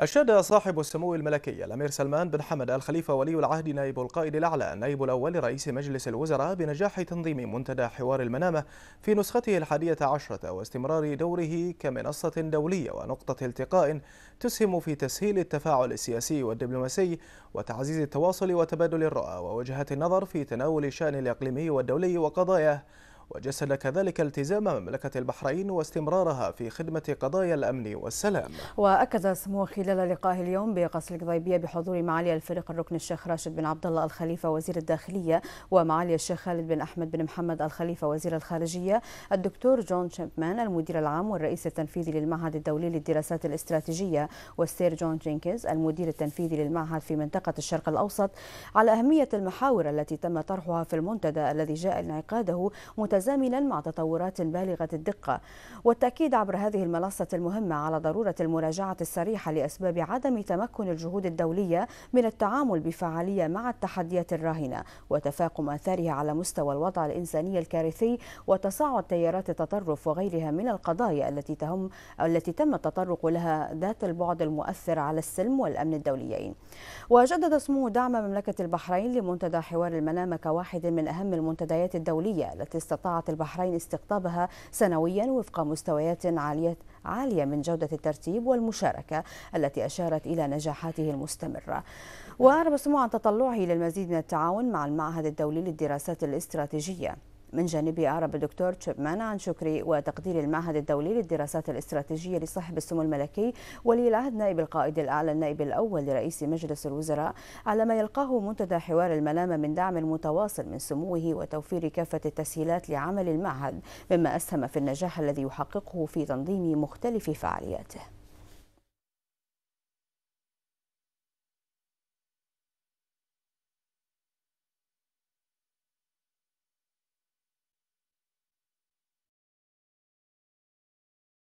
أشاد صاحب السمو الملكي الأمير سلمان بن حمد الخليفة ولي العهد نائب القائد الأعلى النائب الأول رئيس مجلس الوزراء بنجاح تنظيم منتدى حوار المنامة في نسخته الحادية عشرة واستمرار دوره كمنصة دولية ونقطة التقاء تسهم في تسهيل التفاعل السياسي والدبلوماسي وتعزيز التواصل وتبادل الرؤى ووجهات النظر في تناول الشأن الإقليمي والدولي وقضاياه وجسد كذلك التزام مملكة البحرين واستمرارها في خدمة قضايا الأمن والسلام وأكد سموه خلال لقائه اليوم بقصر القضيبية بحضور معالي الفريق الركن الشيخ راشد بن عبد الله الخليفة وزير الداخلية ومعالي الشيخ خالد بن أحمد بن محمد الخليفة وزير الخارجية الدكتور جون شيمبمان المدير العام والرئيس التنفيذي للمعهد الدولي للدراسات الاستراتيجية والسير جون جينكيز المدير التنفيذي للمعهد في منطقة الشرق الأوسط على أهمية المحاور التي تم طرحها في المنتدى الذي جاء انعقاده متابعة متزامنا مع تطورات بالغة الدقة والتأكيد عبر هذه المنصة المهمة على ضرورة المراجعة الصريحة لأسباب عدم تمكن الجهود الدولية من التعامل بفعالية مع التحديات الراهنة وتفاقم آثارها على مستوى الوضع الإنساني الكارثي وتصاعد تيارات التطرف وغيرها من القضايا التي تهم التي تم التطرق لها ذات البعد المؤثر على السلم والأمن الدوليين وجدد سمو دعم مملكة البحرين لمنتدى حوار المنامة كواحد من أهم المنتديات الدولية التي استطاع استطاعت البحرين استقطابها سنويا وفق مستويات عالية عالية من جودة الترتيب والمشاركة التي أشارت إلى نجاحاته المستمرة وأعرب سمو عن تطلعه للمزيد من التعاون مع المعهد الدولي للدراسات الاستراتيجية من جانبه أعرب الدكتور تشبمان عن شكري وتقدير المعهد الدولي للدراسات الاستراتيجية لصاحب السمو الملكي ولي العهد نائب القائد الأعلى النائب الأول لرئيس مجلس الوزراء على ما يلقاه منتدى حوار الملامة من دعم متواصل من سموه وتوفير كافة التسهيلات لعمل المعهد مما أسهم في النجاح الذي يحققه في تنظيم مختلف فعالياته